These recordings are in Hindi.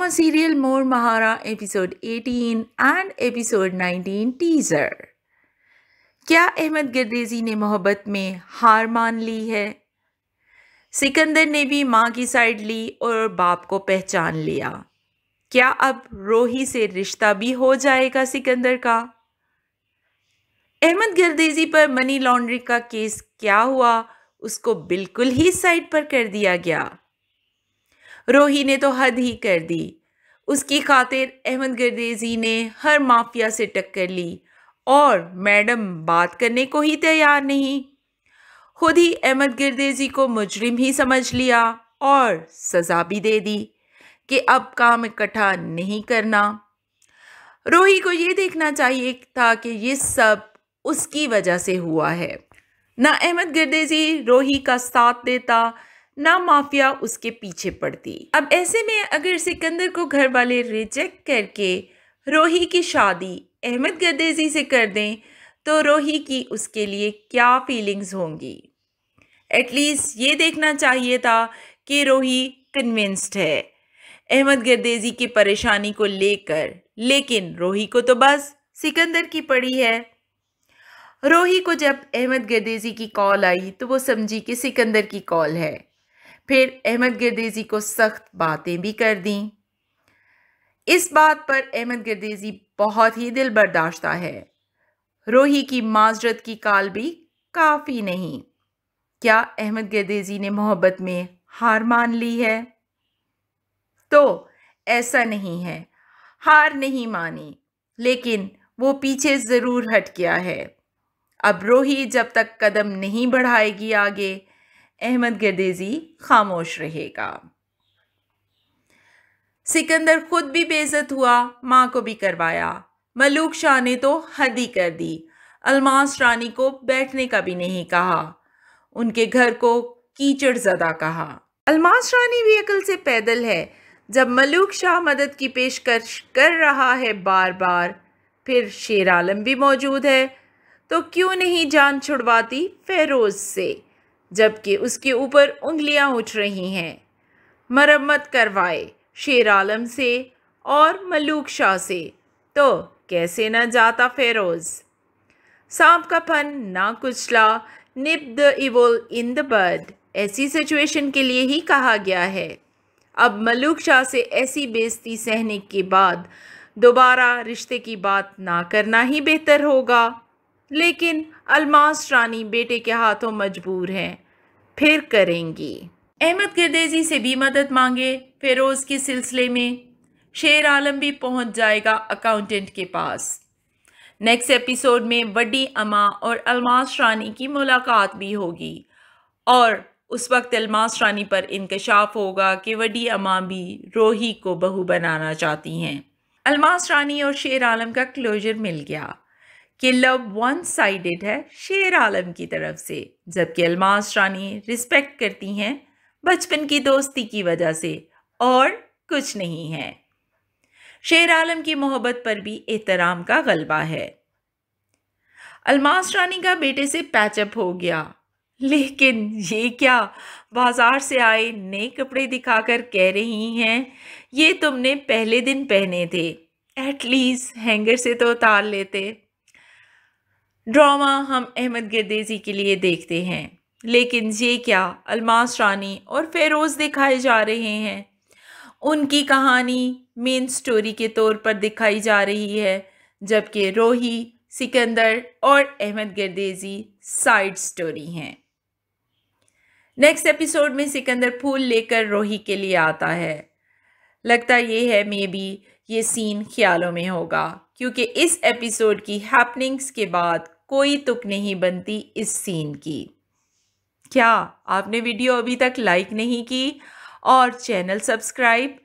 drama serial More Mahara episode 18 and episode 19 teaser क्या अहमद गर्देजी ने मोहब्बत में हार मान ली है सिकंदर ने भी माँ की साइड ली और बाप को पहचान लिया क्या अब रोही से रिश्ता भी हो जाएगा सिकंदर का अहमद गर्देजी पर मनी लॉन्ड्रिंग का केस क्या हुआ उसको बिल्कुल ही साइड पर कर दिया गया रोही ने तो हद ही कर दी उसकी खातिर अहमद गर्देजी ने हर माफिया से टक्कर ली और मैडम बात करने को ही तैयार नहीं खुद ही अहमद गर्देजी को मुजरिम ही समझ लिया और सज़ा भी दे दी कि अब काम इकट्ठा नहीं करना रोही को ये देखना चाहिए था कि ये सब उसकी वजह से हुआ है ना अहमद गर्देजी रोही का साथ देता ना माफिया उसके पीछे पड़ती अब ऐसे में अगर सिकंदर को घर वाले रिजेक्ट करके रोही की शादी अहमद गदेजी से कर दें तो रोही की उसके लिए क्या फीलिंग्स होंगी एटलीस्ट ये देखना चाहिए था कि रोही कन्विंस्ड है अहमद गर्देजी की परेशानी को लेकर लेकिन रोही को तो बस सिकंदर की पड़ी है रोही को जब अहमद गर्देजी की कॉल आई तो वो समझी कि सिकंदर की कॉल है फिर अहमद गर्देजी को सख्त बातें भी कर दी इस बात पर अहमद गर्देजी बहुत ही दिल बर्दाश्ता है रोही की माजरत की काल भी काफ़ी नहीं क्या अहमद गर्देजी ने मोहब्बत में हार मान ली है तो ऐसा नहीं है हार नहीं मानी लेकिन वो पीछे ज़रूर हट गया है अब रोही जब तक कदम नहीं बढ़ाएगी आगे अहमद गर्देजी खामोश रहेगा सिकंदर खुद भी बेजत हुआ माँ को भी करवाया मलूक शाह ने तो हद ही कर दी अलमास रानी को बैठने का भी नहीं कहा उनके घर को कीचड़ ज़दा कहा अलमास रानी भी अकल से पैदल है जब मलूक शाह मदद की पेशकश कर रहा है बार बार फिर शेर आलम भी मौजूद है तो क्यों नहीं जान छुड़वाती फेरोज़ से जबकि उसके ऊपर उंगलियां उठ रही हैं मरम्मत करवाए शेर आलम से और मलूक शाह से तो कैसे न जाता फेरोज़ सांप का फन ना कुचला nip the evil in the bird ऐसी सिचुएशन के लिए ही कहा गया है अब मलूक शाह से ऐसी बेइज्जती सहने के बाद दोबारा रिश्ते की बात ना करना ही बेहतर होगा लेकिन अलमास रानी बेटे के हाथों मजबूर हैं फिर करेंगी अहमद गिरदेजी से भी मदद मांगे फेरोज़ के सिलसिले में शेर आलम भी पहुंच जाएगा अकाउंटेंट के पास नेक्स्ट एपिसोड में बड़ी अमा और अलमास रानी की मुलाकात भी होगी और उस वक्त अलमास रानी पर इंकशाफ होगा कि वडी अमा भी रोही को बहू बनाना चाहती हैं अलमास रानी और शेर आलम का क्लोजर मिल गया कि लव वन साइडेड है शेर आलम की तरफ से जबकि अलमास रानी रिस्पेक्ट करती हैं बचपन की दोस्ती की वजह से और कुछ नहीं है शेर आलम की मोहब्बत पर भी एहतराम का गलबा है अलमास रानी का बेटे से पैचअप हो गया लेकिन ये क्या बाजार से आए नए कपड़े दिखाकर कह रही हैं ये तुमने पहले दिन पहने थे एटलीस्ट हैंगर से तो उतार लेते ड्रामा हम अहमद गर्देजी के लिए देखते हैं लेकिन ये क्या अलमास रानी और फेरोज़ दिखाए जा रहे हैं उनकी कहानी मेन स्टोरी के तौर पर दिखाई जा रही है जबकि रोही सिकंदर और अहमद गर्देजी साइड स्टोरी हैं नेक्स्ट एपिसोड में सिकंदर फूल लेकर रोही के लिए आता है लगता ये है मे बी ये सीन ख्यालों में होगा क्योंकि इस एपिसोड की हैपनिंग्स के बाद कोई तुक नहीं बनती इस सीन की क्या आपने वीडियो अभी तक लाइक नहीं की और चैनल सब्सक्राइब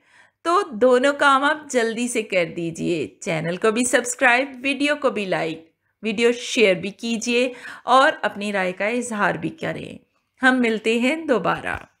तो दोनों काम आप जल्दी से कर दीजिए चैनल को भी सब्सक्राइब वीडियो को भी लाइक वीडियो शेयर भी कीजिए और अपनी राय का इजहार भी करें हम मिलते हैं दोबारा